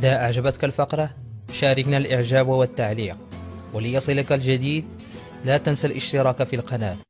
إذا أعجبتك الفقرة شاركنا الإعجاب والتعليق وليصلك الجديد لا تنسى الاشتراك في القناة